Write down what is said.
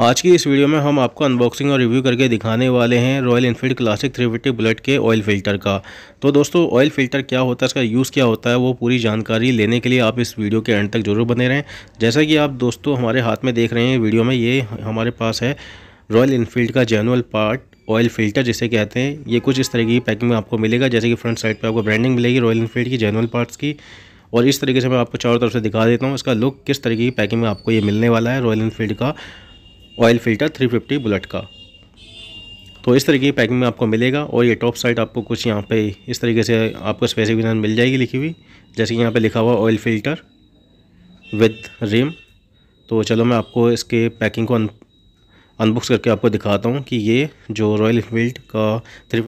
आज की इस वीडियो में हम आपको अनबॉक्सिंग और रिव्यू करके दिखाने वाले हैं Royal Enfield Classic three fifty Bullet के ऑयल फिल्टर का तो दोस्तों ऑयल फिल्टर क्या होता है इसका यूज़ क्या होता है वो पूरी जानकारी लेने के लिए आप इस वीडियो के एंड तक जरूर बने रहें जैसा कि आप दोस्तों हमारे हाथ में देख रहे हैं वीडियो में ये हमारे पास है रॉयल इनफील्ड का जेनुअल पार्ट ऑयल फिल्टर जिसे कहते हैं ये कुछ इस तरह की पैकिंग में आपको मिलेगा जैसे कि फ्रंट साइड पर आपको ब्रांडिंग मिलेगी रॉयल इनफील्ड की जेनुअल पार्ट्स की और इस तरीके से मैं आपको चारों तरफ से दिखा देता हूँ इसका लुक किस तरीके की पैकिंग में आपको ये मिलने वाला है रॉयल इनफील्ड का ऑयल फिल्टर 350 बुलेट का तो इस तरीके की पैकिंग में आपको मिलेगा और ये टॉप साइड आपको कुछ यहाँ पे इस तरीके से आपको स्पेसिफिकेशन मिल जाएगी लिखी हुई जैसे कि यहाँ पे लिखा हुआ ऑयल फिल्टर विद रिम तो चलो मैं आपको इसके पैकिंग को अनबॉक्स करके आपको दिखाता हूँ कि ये जो रॉयल इनफील्ड का थ्री